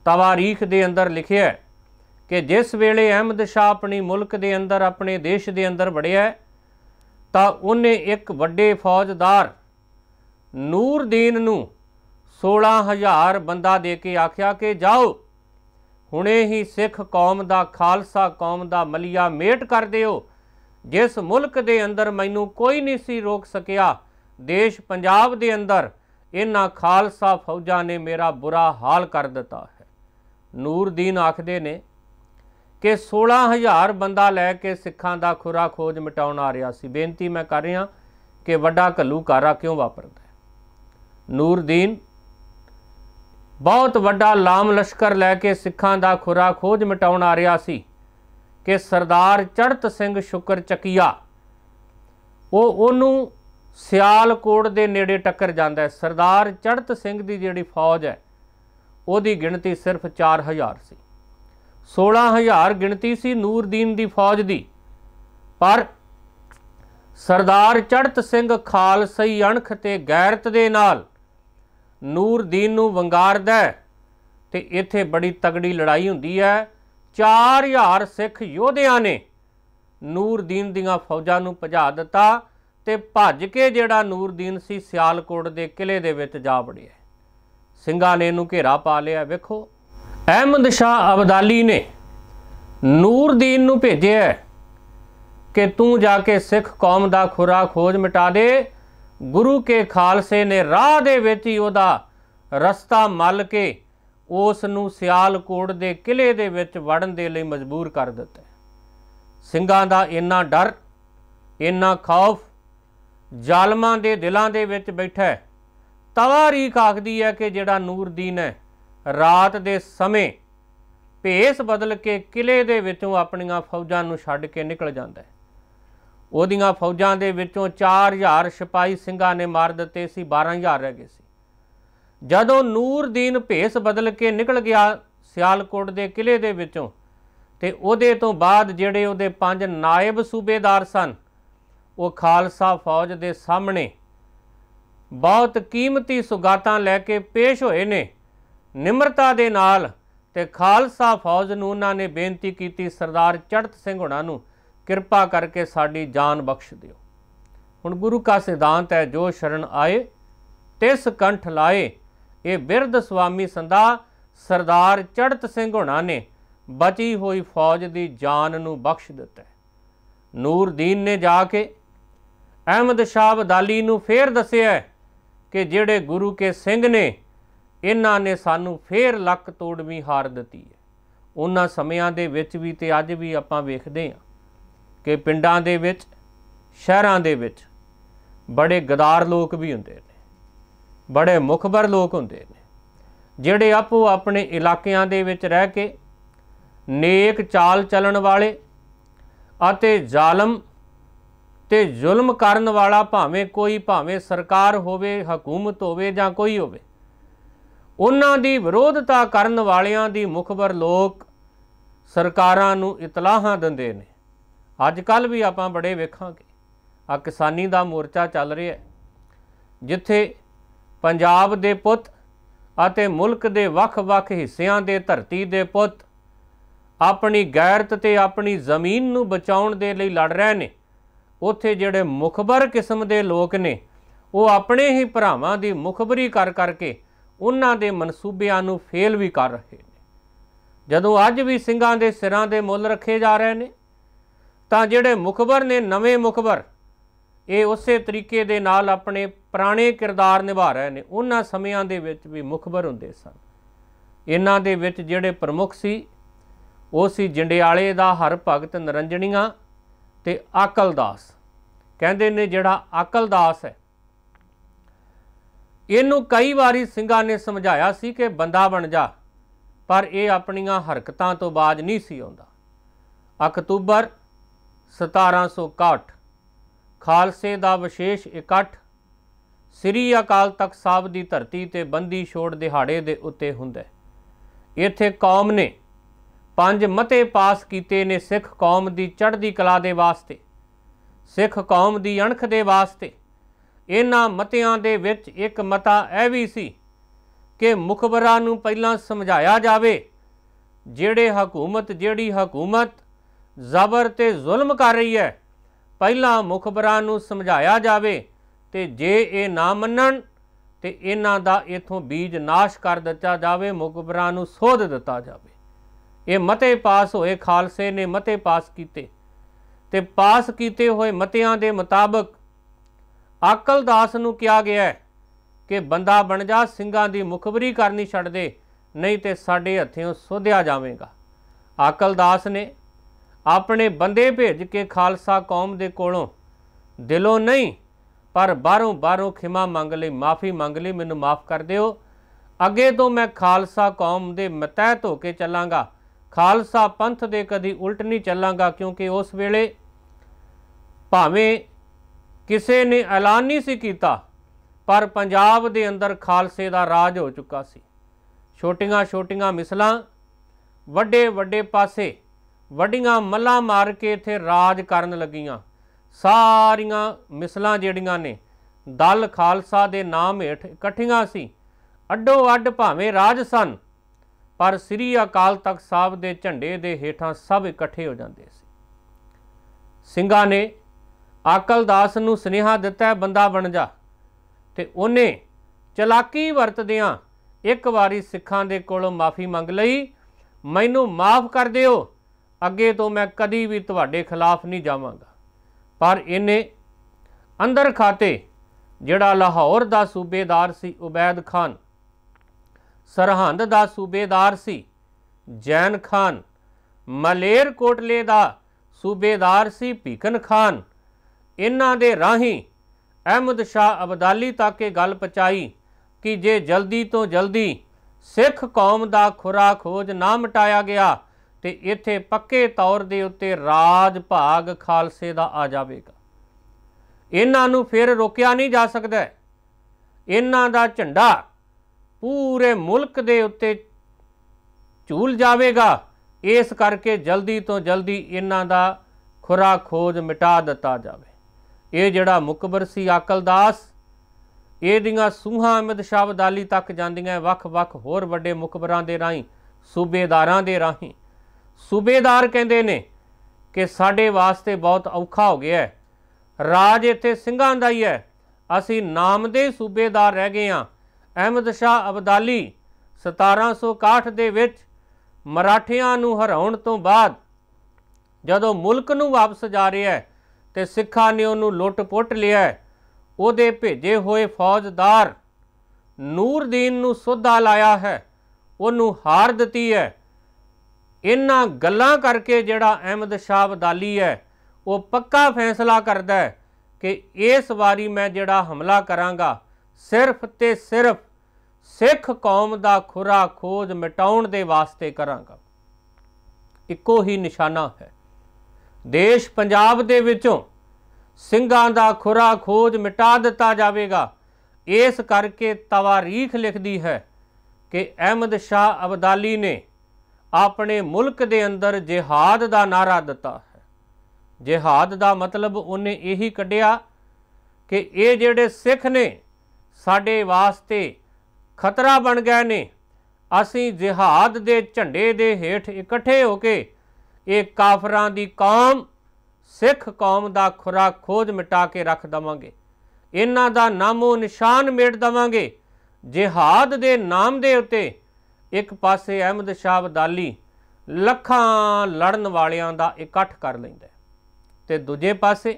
A: ਤਵਾਰੀਖ ਦੇ ਅੰਦਰ ਲਿਖਿਆ ਹੈ ਕਿ ਜਿਸ ਵੇਲੇ ਅਹਿਮਦ ਸ਼ਾਹ ਆਪਣੀ ਮੁਲਕ ਦੇ ਅੰਦਰ ਆਪਣੇ ਦੇਸ਼ ਦੇ ਅੰਦਰ ਵੜਿਆ ਤਾਂ ਉਹਨੇ ਇੱਕ ਵੱਡੇ ਫੌਜਦਾਰ ਨੂਰਦੀਨ ਨੂੰ 16000 ਬੰਦਾ ਦੇ ਕੇ ਆਖਿਆ ਕਿ ਜਾਓ ਹੁਣੇ ਹੀ ਸਿੱਖ ਕੌਮ ਦਾ ਖਾਲਸਾ ਕੌਮ ਦਾ ਮਲੀਆ ਮੇਟ ਕਰ ਦਿਓ ਜਿਸ ਮੁਲਕ ਦੇ ਅੰਦਰ ਮੈਨੂੰ ਕੋਈ ਨਹੀਂ ਸੀ ਰੋਕ ਸਕਿਆ ਦੇਸ਼ ਪੰਜਾਬ ਦੇ ਅੰਦਰ ਇਹਨਾਂ ਖਾਲਸਾ ਫੌਜਾਂ ਨੇ ਮੇਰਾ ਬੁਰਾ ਹਾਲ ਕਰ ਦਿੱਤਾ ਹੈ ਨੂਰਦੀਨ ਆਖਦੇ ਨੇ ਕਿ 16000 ਬੰਦਾ ਲੈ ਕੇ ਸਿੱਖਾਂ ਦਾ ਖੁਰਾ ਖੋਜ ਮਿਟਾਉਣ ਆ ਰਿਹਾ ਸੀ ਬੇਨਤੀ ਮੈਂ ਕਰ ਰਿਹਾ ਕਿ ਵੱਡਾ ਘੱਲੂ ਕਾਰਾ ਕਿਉਂ ਵਾਪਰਦਾ ਨੂਰਦੀਨ ਬਹੁਤ ਵੱਡਾ ਲਾਮ ਲਸ਼ਕਰ ਲੈ ਕੇ ਸਿੱਖਾਂ ਦਾ ਖੁਰਾ ਖੋਜ ਮਟਾਉਣ ਆ ਰਿਹਾ ਸੀ ਕਿ ਸਰਦਾਰ ਚੜਤ ਸਿੰਘ ਸ਼ੁਕਰ ਚੱਕੀਆ ਉਹ ਉਹਨੂੰ ਸਿਆਲਕੋਟ ਦੇ ਨੇੜੇ ਟੱਕਰ ਜਾਂਦਾ ਹੈ ਸਰਦਾਰ ਚੜਤ ਸਿੰਘ ਦੀ ਜਿਹੜੀ ਫੌਜ ਹੈ ਉਹਦੀ ਗਿਣਤੀ ਸਿਰਫ 4000 ਸੀ 16000 ਗਿਣਤੀ ਸੀ ਨੂਰਦੀਨ ਦੀ ਫੌਜ ਦੀ ਪਰ ਸਰਦਾਰ ਚੜਤ ਸਿੰਘ ਖਾਲਸਈ ਅਣਖ ਤੇ ਗੈਰਤ ਦੇ ਨਾਲ ਨੂਰਦੀਨ ਨੂੰ ਵੰਗਾਰਦਾ ਤੇ ਇੱਥੇ ਬੜੀ ਤਗੜੀ ਲੜਾਈ ਹੁੰਦੀ ਹੈ 4000 ਸਿੱਖ ਯੋਧਿਆਂ ਨੇ ਨੂਰਦੀਨ ਦੀਆਂ ਫੌਜਾਂ ਨੂੰ ਭਜਾ ਦਿੱਤਾ ਤੇ ਭੱਜ ਕੇ ਜਿਹੜਾ ਨੂਰਦੀਨ ਸੀ ਸਿਆਲਕੋਟ ਦੇ ਕਿਲੇ ਦੇ ਵਿੱਚ ਜਾ ਵੜਿਆ ਸਿੰਘਾਂ ਨੇ ਇਹਨੂੰ ਘੇਰਾ ਪਾ ਲਿਆ ਵੇਖੋ ਅਹਿਮਦ ਸ਼ਾਹ ਅਬਦਾਲੀ ਨੇ ਨੂਰਦੀਨ ਨੂੰ ਭੇਜਿਆ ਕਿ ਤੂੰ ਜਾ ਕੇ ਸਿੱਖ ਕੌਮ ਦਾ ਖੁਰਾ ਖੋਜ ਮਿਟਾ ਦੇ ਗੁਰੂ ਕੇ ਖਾਲਸੇ ਨੇ ਰਾਹ ਦੇ ਵਿੱਚ ਹੀ ਉਹਦਾ ਰਸਤਾ ਮੱਲ ਕੇ ਉਸ ਨੂੰ ਸਿਆਲਕੋਟ ਦੇ ਕਿਲੇ ਦੇ ਵਿੱਚ ਵੜਨ ਦੇ ਲਈ ਮਜਬੂਰ ਕਰ ਦਿੱਤਾ ਸਿੰਘਾਂ ਦਾ ਇੰਨਾ ਡਰ ਇੰਨਾ ਖੌਫ ਜ਼ਾਲਮਾਂ ਦੇ ਦਿਲਾਂ ਦੇ ਵਿੱਚ ਬੈਠਾ ਤਵਾਰੀਖ ਆਖਦੀ ਹੈ ਕਿ ਜਿਹੜਾ ਨੂਰਦੀਨ ਹੈ ਰਾਤ ਦੇ ਸਮੇਂ ਭੇਸ ਬਦਲ ਕੇ ਕਿਲੇ ਦੇ ਵਿੱਚੋਂ ਆਪਣੀਆਂ ਫੌਜਾਂ ਨੂੰ ਛੱਡ ਕੇ ਨਿਕਲ ਜਾਂਦਾ ਹੈ ਉਹਦੀਆਂ ਫੌਜਾਂ ਦੇ ਵਿੱਚੋਂ 4000 ਸਿਪਾਹੀ ਸਿੰਘਾਂ ਨੇ ਮਾਰ ਦਿੱਤੇ ਸੀ 12000 ਰਹਿ ਗਏ ਸੀ ਜਦੋਂ ਨੂਰਦੀਨ ਭੇਸ ਬਦਲ ਕੇ ਨਿਕਲ ਗਿਆ ਸਿਆਲਕੋਟ ਦੇ ਕਿਲੇ ਦੇ ਵਿੱਚੋਂ ਤੇ ਉਹਦੇ ਤੋਂ ਬਾਅਦ ਜਿਹੜੇ ਉਹਦੇ ਪੰਜ ਨਾਇਬ ਸੂਬੇਦਾਰ ਸਨ ਉਹ ਖਾਲਸਾ ਫੌਜ ਦੇ ਸਾਹਮਣੇ ਬਹੁਤ ਕੀਮਤੀ ਸੁਗਾਤਾਂ ਲੈ ਕੇ ਪੇਸ਼ ਹੋਏ ਨੇ ਨਿਮਰਤਾ ਦੇ ਨਾਲ ਤੇ ਖਾਲਸਾ ਫੌਜ ਨੂੰ ਉਹਨਾਂ ਨੇ ਬੇਨਤੀ ਕੀਤੀ ਸਰਦਾਰ ਚੜਤ ਸਿੰਘ ਹੁਣਾਂ ਨੂੰ ਕਿਰਪਾ ਕਰਕੇ ਸਾਡੀ ਜਾਨ ਬਖਸ਼ ਦਿਓ ਹੁਣ ਗੁਰੂ ਕਾ ਸਿਧਾਂਤ ਹੈ ਜੋ ਸ਼ਰਨ ਆਏ ਤਿਸ ਕੰਠ ਲਾਏ ਇਹ ਬਿਰਧ ਸੁਆਮੀ ਸੰਦਾ ਸਰਦਾਰ ਚੜਤ ਸਿੰਘ ਹੁਣਾ ਨੇ ਬਚੀ ਹੋਈ ਫੌਜ ਦੀ ਜਾਨ ਨੂੰ ਬਖਸ਼ ਦਿੱਤਾ ਨੂਰਦੀਨ ਨੇ ਜਾ ਕੇ ਅਹਿਮਦ ਸ਼ਾਹ ਬਦਾਲੀ ਨੂੰ ਫੇਰ ਦੱਸਿਆ ਕਿ ਜਿਹੜੇ ਗੁਰੂ ਕੇ ਸਿੰਘ ਨੇ ਇਹਨਾਂ ਨੇ ਸਾਨੂੰ ਫੇਰ ਲੱਕ ਤੋੜਵੀਂ ਹਾਰ ਦਿੱਤੀ ਹੈ ਉਹਨਾਂ ਸਮਿਆਂ ਦੇ ਵਿੱਚ ਵੀ ਤੇ ਅੱਜ ਵੀ ਆਪਾਂ ਵੇਖਦੇ ਹਾਂ ਕਿ ਪਿੰਡਾਂ ਦੇ ਵਿੱਚ ਸ਼ਹਿਰਾਂ ਦੇ ਵਿੱਚ ਬੜੇ ਗਦਾਰ ਲੋਕ ਵੀ ਹੁੰਦੇ ਨੇ ਬੜੇ ਮੁਖਬਰ ਲੋਕ ਹੁੰਦੇ ਨੇ ਜਿਹੜੇ ਆਪੋ ਆਪਣੇ ਇਲਾਕਿਆਂ ਦੇ ਵਿੱਚ ਰਹਿ ਕੇ ਨੇਕ ਚਾਲ ਚੱਲਣ ਵਾਲੇ ਅਤੇ ਜ਼ਾਲਮ ਤੇ ਜ਼ੁਲਮ ਕਰਨ ਵਾਲਾ ਭਾਵੇਂ ਕੋਈ ਭਾਵੇਂ ਸਰਕਾਰ ਹੋਵੇ ਹਕੂਮਤ ਹੋਵੇ ਜਾਂ ਕੋਈ ਹੋਵੇ ਉਹਨਾਂ ਦੀ ਵਿਰੋਧਤਾ ਕਰਨ ਵਾਲਿਆਂ ਦੀ ਮੁਖਬਰ ਲੋਕ ਸਰਕਾਰਾਂ ਨੂੰ ਇਤਲਾਹਾਂ ਦਿੰਦੇ ਨੇ ਅੱਜ ਕੱਲ ਵੀ ਆਪਾਂ ਬੜੇ ਵੇਖਾਂਗੇ ਆ ਕਿਸਾਨੀ ਦਾ ਮੋਰਚਾ ਚੱਲ ਰਿਹਾ ਜਿੱਥੇ ਪੰਜਾਬ ਦੇ ਪੁੱਤ ਅਤੇ ਮੁਲਕ ਦੇ ਵੱਖ-ਵੱਖ ਹਿੱਸਿਆਂ ਦੇ ਧਰਤੀ ਦੇ ਪੁੱਤ ਆਪਣੀ ਗੈਰਤ ਤੇ ਆਪਣੀ ਜ਼ਮੀਨ ਨੂੰ ਬਚਾਉਣ ਦੇ ਲਈ ਲੜ ਰਹੇ ਨੇ ਉੱਥੇ ਜਿਹੜੇ ਮੁਖਬਰ ਕਿਸਮ ਦੇ ਲੋਕ ਨੇ ਉਹ ਆਪਣੇ ਹੀ ਭਰਾਵਾਂ ਦੀ ਮੁਖਬਰੀ ਕਰ ਕਰਕੇ ਉਹਨਾਂ ਦੇ ਮਨਸੂਬਿਆਂ ਨੂੰ ਫੇਲ ਵੀ ਕਰ ਰਹੇ ਨੇ ਜਦੋਂ ਅੱਜ ਵੀ ਸਿੰਘਾਂ ਦੇ ਸਿਰਾਂ ਦੇ ਮੁੱਲ ਰੱਖੇ ਜਾ ਰਹੇ ਨੇ ਤਾਂ ਜਿਹੜੇ ਮੁਖਬਰ ਨੇ ਨਵੇਂ ਮੁਖਬਰ ਇਹ ਉਸੇ ਤਰੀਕੇ ਦੇ ਨਾਲ ਆਪਣੇ ਪੁਰਾਣੇ ਕਿਰਦਾਰ ਨਿਭਾ ਰਹੇ ਨੇ ਉਹਨਾਂ ਸਮਿਆਂ ਦੇ ਵਿੱਚ ਵੀ ਮੁਖਬਰ ਹੁੰਦੇ ਸਨ ਇਹਨਾਂ ਦੇ ਵਿੱਚ ਜਿਹੜੇ ਪ੍ਰਮੁੱਖ ਸੀ ਉਹ ਸੀ ਜੰਡਿਆਲੇ ਦਾ ਹਰ ਭਗਤ ਨਰੰਜਣੀਆਂ ਤੇ ਆਕਲਦਾਸ ਕਹਿੰਦੇ ਨੇ ਜਿਹੜਾ ਆਕਲਦਾਸ ਹੈ ਇਹਨੂੰ ਕਈ ਵਾਰੀ ਸਿੰਘਾਂ ਨੇ ਸਮਝਾਇਆ ਸੀ ਕਿ ਬੰਦਾ ਬਣ ਜਾ ਪਰ ਇਹ ਆਪਣੀਆਂ ਹਰਕਤਾਂ ਤੋਂ ਬਾਜ ਨਹੀਂ ਸੀ ਆਉਂਦਾ ਅਕਤੂਬਰ 1761 ਖਾਲਸੇ ਦਾ ਵਿਸ਼ੇਸ਼ ਇਕੱਠ ਸ੍ਰੀ ਅਕਾਲ ਤਖਤ ਸਾਹਿਬ ਦੀ ਧਰਤੀ ਤੇ ਬੰਦੀ ਛੋੜ ਦਿਹਾੜੇ ਦੇ ਉੱਤੇ ਹੁੰਦਾ ਹੈ ਇੱਥੇ ਕੌਮ ਨੇ ਪੰਜ ਮਤੇ ਪਾਸ ਕੀਤੇ ਨੇ ਸਿੱਖ ਕੌਮ ਦੀ ਚੜ੍ਹਦੀ ਕਲਾ ਦੇ ਵਾਸਤੇ ਸਿੱਖ ਕੌਮ ਦੀ ਅਣਖ ਦੇ ਵਾਸਤੇ ਇਹਨਾਂ ਮਤਿਆਂ ਦੇ ਵਿੱਚ ਇੱਕ ਮਤਾ ਇਹ ਵੀ ਸੀ ਕਿ ਮੁਖਬਰਾਂ ਨੂੰ ਪਹਿਲਾਂ ਸਮਝਾਇਆ ਜਾਵੇ ਜਿਹੜੇ ਹਕੂਮਤ ਜਿਹੜੀ ਹਕੂਮਤ ਜ਼ਬਰ ਤੇ ਜ਼ੁਲਮ ਕਰ ਰਹੀ ਹੈ ਪਹਿਲਾਂ ਮੁਖਬਰਾਂ ਨੂੰ ਸਮਝਾਇਆ ਜਾਵੇ ਤੇ ਜੇ ਇਹ ਨਾ ਮੰਨਣ ਤੇ ਇਹਨਾਂ ਦਾ ਇਥੋਂ ਬੀਜ ਨਾਸ਼ ਕਰ ਦਿੱਤਾ ਜਾਵੇ ਮੁਖਬਰਾਂ ਨੂੰ ਸੋਧ ਦਿੱਤਾ ਜਾਵੇ ਇਹ ਮਤੇ ਪਾਸ ਹੋਏ ਖਾਲਸੇ ਨੇ ਮਤੇ ਪਾਸ ਕੀਤੇ ਤੇ ਪਾਸ ਕੀਤੇ ਹੋਏ ਮਤਿਆਂ ਦੇ ਮੁਤਾਬਕ ਆਕਲ ਦਾਸ ਨੂੰ ਕਿਹਾ ਗਿਆ ਕਿ ਬੰਦਾ ਬਣ ਜਾ ਸਿੰਘਾਂ ਦੀ ਮੁਖਬਰੀ ਕਰਨੀ ਛੱਡ ਦੇ ਨਹੀਂ ਤੇ ਸਾਡੇ ਹੱਥੋਂ ਸੋਧਿਆ ਜਾਵੇਗਾ ਆਕਲ ਦਾਸ ਨੇ ਆਪਣੇ ਬੰਦੇ ਭੇਜ ਕੇ ਖਾਲਸਾ ਕੌਮ ਦੇ ਕੋਲੋਂ ਦਿਲੋਂ ਨਹੀਂ ਪਰ ਬਾਹਰੋਂ ਬਾਹਰੋਂ ਖਿਮਾ ਮੰਗ ਲਈ ਮਾਫੀ ਮੰਗ ਲਈ ਮੈਨੂੰ ਮਾਫ ਕਰ ਦਿਓ ਅੱਗੇ ਤੋਂ ਮੈਂ ਖਾਲਸਾ ਕੌਮ ਦੇ ਮਤਹਿਤ ਹੋ ਕੇ ਚੱਲਾਂਗਾ ਖਾਲਸਾ ਪੰਥ ਦੇ ਕਦੀ ਉਲਟ ਨਹੀਂ ਚੱਲਾਂਗਾ ਕਿਉਂਕਿ ਉਸ ਵੇਲੇ ਭਾਵੇਂ ਕਿਸੇ ਨੇ ਐਲਾਨ ਨਹੀਂ ਸੀ ਕੀਤਾ ਪਰ ਪੰਜਾਬ ਦੇ ਅੰਦਰ ਖਾਲਸੇ ਦਾ ਰਾਜ ਹੋ ਚੁੱਕਾ ਸੀ ਛੋਟੀਆਂ-ਛੋਟੀਆਂ ਮਿਸਲਾਂ ਵੱਡੇ-ਵੱਡੇ ਪਾਸੇ ਵੱਡੀਆਂ ਮੱਲਾਂ ਮਾਰ ਕੇ ਇੱਥੇ ਰਾਜ ਕਰਨ ਲੱਗੀਆਂ ਸਾਰੀਆਂ ਮਿਸਲਾਂ ਜਿਹੜੀਆਂ ਨੇ ਦਲ ਖਾਲਸਾ ਦੇ ਨਾਮ ਹੇਠ ਇਕੱਠੀਆਂ ਸੀ ਅੱਡੋ ਅੱਡ ਭਾਵੇਂ ਰਾਜ ਸਨ ਪਰ ਸ੍ਰੀ ਅਕਾਲ ਤਖਤ ਸਾਹਿਬ ਦੇ ਝੰਡੇ ਦੇ ਹੇਠਾਂ ਸਭ ਇਕੱਠੇ ਹੋ ਜਾਂਦੇ ਸੀ ਸਿੰਘਾਂ ਨੇ ਆਕਲ ਦਾਸ ਨੂੰ ਸਨੇਹਾ ਦਿੱਤਾ ਬੰਦਾ ਬਣ ਜਾ ਤੇ ਉਹਨੇ ਚਲਾਕੀ ਵਰਤਦਿਆਂ ਇੱਕ ਵਾਰੀ ਸਿੱਖਾਂ ਦੇ ਕੋਲੋਂ ਮਾਫੀ ਮੰਗ ਲਈ ਮੈਨੂੰ ਮਾਫ ਕਰ ਦਿਓ ਅੱਗੇ ਤੋਂ ਮੈਂ ਕਦੀ ਵੀ ਤੁਹਾਡੇ ਖਿਲਾਫ ਨਹੀਂ ਜਾਵਾਂਗਾ ਪਰ ਇਹਨੇ ਅੰਦਰ ਖਾਤੇ ਜਿਹੜਾ ਲਾਹੌਰ ਦਾ ਸੂਬੇਦਾਰ ਸੀ ਉਬੈਦ ਖਾਨ ਸਰਹੰਦ ਦਾ ਸੂਬੇਦਾਰ ਸੀ ਜੈਨ ਖਾਨ ਮਲੇਰ ਕੋਟਲੇ ਦਾ ਸੂਬੇਦਾਰ ਸੀ ਭੀਕਨ ਖਾਨ ਇਹਨਾਂ ਦੇ ਰਾਹੀਂ ਅਹਿਮਦ ਸ਼ਾਹ ਅਬਦਾਲੀ ਤੱਕ ਇਹ ਗੱਲ ਪਹੁੰਚਾਈ ਕਿ ਜੇ ਜਲਦੀ ਤੋਂ ਜਲਦੀ ਸਿੱਖ ਕੌਮ ਦਾ ਖੁਰਾ ਖੋਜ ਨਾ ਮਟਾਇਆ ਗਿਆ ਤੇ ਇੱਥੇ ਪੱਕੇ ਤੌਰ ਦੇ ਉੱਤੇ ਰਾਜ ਭਾਗ ਖਾਲਸੇ ਦਾ ਆ ਜਾਵੇਗਾ ਇਹਨਾਂ ਨੂੰ ਫਿਰ ਰੋਕਿਆ ਨਹੀਂ ਜਾ ਸਕਦਾ ਇਹਨਾਂ ਦਾ ਝੰਡਾ ਪੂਰੇ ਮੁਲਕ ਦੇ ਉੱਤੇ ਝੂਲ ਜਾਵੇਗਾ ਇਸ ਕਰਕੇ ਜਲਦੀ ਤੋਂ ਜਲਦੀ ਇਹਨਾਂ ਦਾ ਖੁਰਾ ਖੋਜ ਮਿਟਾ ਦਿੱਤਾ ਜਾਵੇ ਇਹ ਜਿਹੜਾ ਮੁਕਬਰ ਸੀ ਅਕਲਦਾਸ ਇਹਦੀਆਂ ਸੂਹਾਂ ਅਹਿਮਦ ਸ਼ਾਹ ਅਬਦਾਲੀ ਤੱਕ ਜਾਂਦੀਆਂ ਵੱਖ-ਵੱਖ ਹੋਰ ਵੱਡੇ ਮੁਕਬਰਾਂ ਦੇ ਰਾਹੀਂ ਸੂਬੇਦਾਰਾਂ ਦੇ ਰਾਹੀਂ ਸੂਬੇਦਾਰ ਕਹਿੰਦੇ ਨੇ ਕਿ ਸਾਡੇ ਵਾਸਤੇ ਬਹੁਤ ਔਖਾ ਹੋ ਗਿਆ ਹੈ ਰਾਜ ਇੱਥੇ ਸਿੰਘਾਂ ਦਾ ਹੀ ਹੈ ਅਸੀਂ ਨਾਮ ਦੇ ਸੂਬੇਦਾਰ ਰਹਿ ਗਏ ਹਾਂ ਅਹਿਮਦ ਸ਼ਾਹ ਅਬਦਾਲੀ 1761 ਦੇ ਵਿੱਚ ਮਰਾਠਿਆਂ ਨੂੰ ਹਰਾਉਣ ਤੋਂ ਬਾਅਦ ਜਦੋਂ ਮੁਲਕ ਨੂੰ ਵਾਪਸ ਜਾ ਰਿਹਾ ਹੈ ਤੇ ਸਿੱਖਾਂ ਨੇ ਉਹਨੂੰ ਲੁੱਟ-ਪੁੱਟ ਲਿਆ ਉਹਦੇ ਭੇਜੇ ਹੋਏ ਫੌਜਦਾਰ ਨੂਰਦੀਨ ਨੂੰ ਸੁਧਾ ਲਾਇਆ ਹੈ ਉਹਨੂੰ ਹਾਰ ਦਿੱਤੀ ਹੈ ਇਹਨਾਂ ਗੱਲਾਂ ਕਰਕੇ ਜਿਹੜਾ ਅਹਿਮਦ ਸ਼ਾਹ ਅਬਦਾਲੀ ਹੈ ਉਹ ਪੱਕਾ ਫੈਸਲਾ ਕਰਦਾ ਕਿ ਇਸ ਵਾਰੀ ਮੈਂ ਜਿਹੜਾ ਹਮਲਾ ਕਰਾਂਗਾ ਸਿਰਫ ਤੇ ਸਿਰਫ ਸਿੱਖ ਕੌਮ ਦਾ ਖੁਰਾ ਖੋਜ ਮਿਟਾਉਣ ਦੇ ਵਾਸਤੇ ਕਰਾਂਗਾ ਇੱਕੋ ਹੀ ਨਿਸ਼ਾਨਾ ਹੈ ਦੇਸ਼ ਪੰਜਾਬ ਦੇ ਵਿੱਚੋਂ ਸਿੰਘਾਂ ਦਾ ਖੁਰਾ ਖੋਜ ਮਿਟਾ ਦਿੱਤਾ ਜਾਵੇਗਾ ਇਸ ਕਰਕੇ ਤਵਾਰੀਖ ਲਿਖਦੀ ਹੈ ਕਿ ਅਹਿਮਦ ਸ਼ਾਹ ਅਬਦਾਲੀ ਨੇ ਆਪਣੇ ਮੁਲਕ ਦੇ ਅੰਦਰ ਜਿਹਾਦ ਦਾ ਨਾਰਾ ਦਿੱਤਾ ਹੈ ਜਿਹਾਦ ਦਾ ਮਤਲਬ ਉਹਨੇ ਇਹੀ ਕੱਢਿਆ ਕਿ ਇਹ ਜਿਹੜੇ ਸਿੱਖ ਨੇ ਸਾਡੇ ਵਾਸਤੇ ਖਤਰਾ ਬਣ ਗਏ ਨੇ ਅਸੀਂ ਜਿਹਾਦ ਦੇ ਝੰਡੇ ਦੇ ਹੇਠ ਇਕੱਠੇ ਹੋ ਕੇ ਇਹ ਕਾਫਰਾਂ ਦੀ ਕੌਮ ਸਿੱਖ ਕੌਮ ਦਾ ਖੁਰਾ ਖੋਜ ਮਿਟਾ ਕੇ ਰੱਖ ਦਵਾਂਗੇ ਇਹਨਾਂ ਦਾ ਨਾਮੋ ਨਿਸ਼ਾਨ ਮੇੜ ਦਵਾਂਗੇ ਜਿਹਾਦ ਦੇ ਨਾਮ ਦੇ ਉੱਤੇ ਇੱਕ ਪਾਸੇ ਅਹਿਮਦ ਸ਼ਾਹ ਅਬਦਾਲੀ ਲੱਖਾਂ ਲੜਨ ਵਾਲਿਆਂ ਦਾ ਇਕੱਠ ਕਰ ਲੈਂਦਾ ਤੇ ਦੂਜੇ ਪਾਸੇ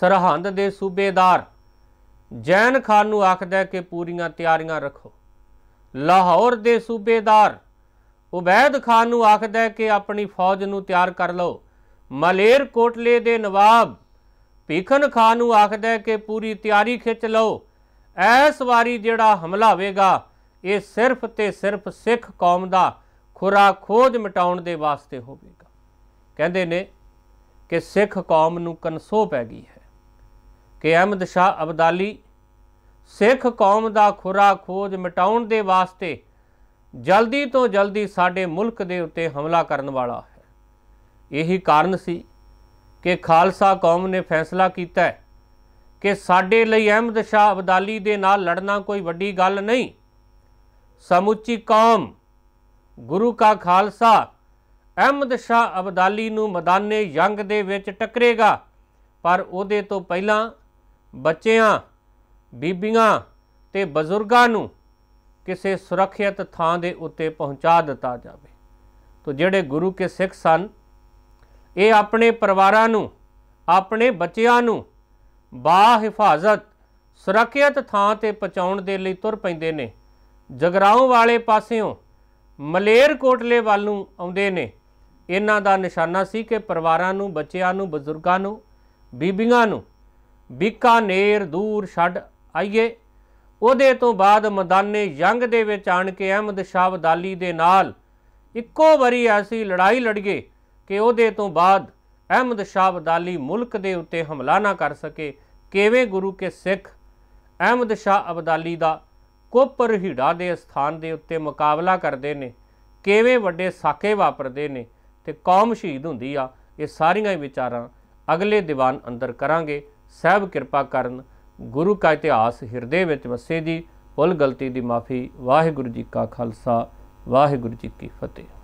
A: ਸਰਹੰਦ ਦੇ ਸੂਬੇਦਾਰ ਜੈਨ ਖਾਨ ਨੂੰ ਆਖਦਾ ਕਿ ਪੂਰੀਆਂ ਤਿਆਰੀਆਂ ਰੱਖੋ ਲਾਹੌਰ ਦੇ ਸੂਬੇਦਾਰ ਉਬੈਦ ਖਾਨ ਨੂੰ ਆਖਦਾ ਕਿ ਆਪਣੀ ਫੌਜ ਨੂੰ ਤਿਆਰ ਕਰ ਲਓ ਮਲੇਰ ਕੋਟਲੇ ਦੇ ਨਵਾਬ ਭੀਖਨ ਖਾਨ ਨੂੰ ਆਖਦਾ ਕਿ ਪੂਰੀ ਤਿਆਰੀ ਖਿੱਚ ਲਓ ਐਸ ਵਾਰੀ ਜਿਹੜਾ ਹਮਲਾ ਹੋਵੇਗਾ ਇਹ ਸਿਰਫ ਤੇ ਸਿਰਫ ਸਿੱਖ ਕੌਮ ਦਾ ਖੁਰਾ ਖੋਜ ਮਿਟਾਉਣ ਦੇ ਵਾਸਤੇ ਹੋਵੇਗਾ ਕਹਿੰਦੇ ਨੇ ਕਿ ਸਿੱਖ ਕੌਮ ਨੂੰ ਕਨਸੋ ਪੈ ਗਈ ਹੈ ਕਿ ਅਹਿਮਦ ਸ਼ਾਹ ਅਬਦਾਲੀ ਸਿੱਖ ਕੌਮ ਦਾ ਖੁਰਾ ਖੋਜ ਮਿਟਾਉਣ ਦੇ ਵਾਸਤੇ ਜਲਦੀ ਤੋਂ ਜਲਦੀ ਸਾਡੇ ਮੁਲਕ ਦੇ ਉੱਤੇ ਹਮਲਾ ਕਰਨ ਵਾਲਾ ਹੈ ਇਹੀ ਕਾਰਨ ਸੀ ਕਿ ਖਾਲਸਾ ਕੌਮ ਨੇ ਫੈਸਲਾ ਕੀਤਾ ਕਿ ਸਾਡੇ ਲਈ ਅਹਿਮਦ ਸ਼ਾਹ ਅਬਦਾਲੀ ਦੇ ਨਾਲ ਲੜਨਾ ਕੋਈ ਵੱਡੀ ਗੱਲ ਨਹੀਂ ਸਮੁੱਚੀ ਕੌਮ ਗੁਰੂ ਕਾ ਖਾਲਸਾ ਅਹਿਮਦ ਸ਼ਾਹ ਅਬਦਾਲੀ ਨੂੰ ਮੈਦਾਨੇ ਜੰਗ ਦੇ ਵਿੱਚ ਟੱਕਰੇਗਾ ਪਰ ਉਹਦੇ ਤੋਂ ਪਹਿਲਾਂ ਬੱਚਿਆਂ ਬੀਬੀਆਂ ਤੇ ਬਜ਼ੁਰਗਾਂ ਨੂੰ ਕਿਸੇ ਸੁਰੱਖਿਅਤ ਥਾਂ ਦੇ ਉੱਤੇ ਪਹੁੰਚਾ ਦਿੱਤਾ ਜਾਵੇ ਤੋਂ ਜਿਹੜੇ ਗੁਰੂ ਕੇ ਸਿੱਖ ਸਨ ਇਹ ਆਪਣੇ ਪਰਿਵਾਰਾਂ ਨੂੰ ਆਪਣੇ ਬੱਚਿਆਂ ਨੂੰ ਬਾ ਹਿਫਾਜ਼ਤ ਸੁਰੱਖਿਅਤ ਥਾਂ ਤੇ ਪਹੁੰਚਾਉਣ ਦੇ ਲਈ ਤੁਰ ਪੈਂਦੇ ਨੇ ਜਗਰਾਉਂ ਵਾਲੇ ਪਾਸਿਓਂ ਮਲੇਰ ਕੋਟਲੇ ਵੱਲ ਨੂੰ ਆਉਂਦੇ ਨੇ ਇਹਨਾਂ ਦਾ ਨਿਸ਼ਾਨਾ ਸੀ ਕਿ ਪਰਿਵਾਰਾਂ ਨੂੰ ਬੱਚਿਆਂ ਨੂੰ ਬਜ਼ੁਰਗਾਂ ਨੂੰ ਬੀਬੀਆਂ ਨੂੰ ਨੇਰ ਦੂਰ ਛੱਡ ਆਈਏ ਉਹਦੇ ਤੋਂ ਬਾਅਦ ਮੈਦਾਨੇ ਜੰਗ ਦੇ ਵਿੱਚ ਆਣ ਕੇ ਅਹਿਮਦ ਸ਼ਾਹ ਵਦਾਲੀ ਦੇ ਨਾਲ ਇੱਕੋ ਵਾਰੀ ਐਸੀ ਲੜਾਈ ਲੜੀਏ ਕਿ ਉਹਦੇ ਤੋਂ ਬਾਅਦ ਅਹਿਮਦ ਸ਼ਾਹ ਵਦਾਲੀ ਮੁਲਕ ਦੇ ਉੱਤੇ ਹਮਲਾ ਨਾ ਕਰ ਸਕੇ ਕਿਵੇਂ ਗੁਰੂ ਕੇ ਸਿੱਖ ਅਹਿਮਦ ਸ਼ਾਹ ਅਬਦਾਲੀ ਦਾ ਕੋਪਰ ਹੀੜਾ ਦੇ ਸਥਾਨ ਦੇ ਉੱਤੇ ਮੁਕਾਬਲਾ ਕਰਦੇ ਨੇ ਕਿਵੇਂ ਵੱਡੇ ਸਾਕੇ ਵਾਪਰਦੇ ਨੇ ਤੇ ਕੌਮ ਸ਼ਹੀਦ ਹੁੰਦੀ ਆ ਇਹ ਸਾਰੀਆਂ ਵਿਚਾਰਾਂ ਅਗਲੇ ਦੀਵਾਨ ਅੰਦਰ ਕਰਾਂਗੇ ਸਹਿਬ ਕਿਰਪਾ ਕਰਨ ਗੁਰੂ ਕਾ ਇਤਿਹਾਸ ਹਿਰਦੇ ਵਿੱਚ ਵਸੇ ਦੀ ਭੁੱਲ ਗਲਤੀ ਦੀ ਮਾਫੀ ਵਾਹਿਗੁਰੂ ਜੀ ਕਾ ਖਾਲਸਾ ਵਾਹਿਗੁਰੂ ਜੀ ਕੀ ਫਤਿਹ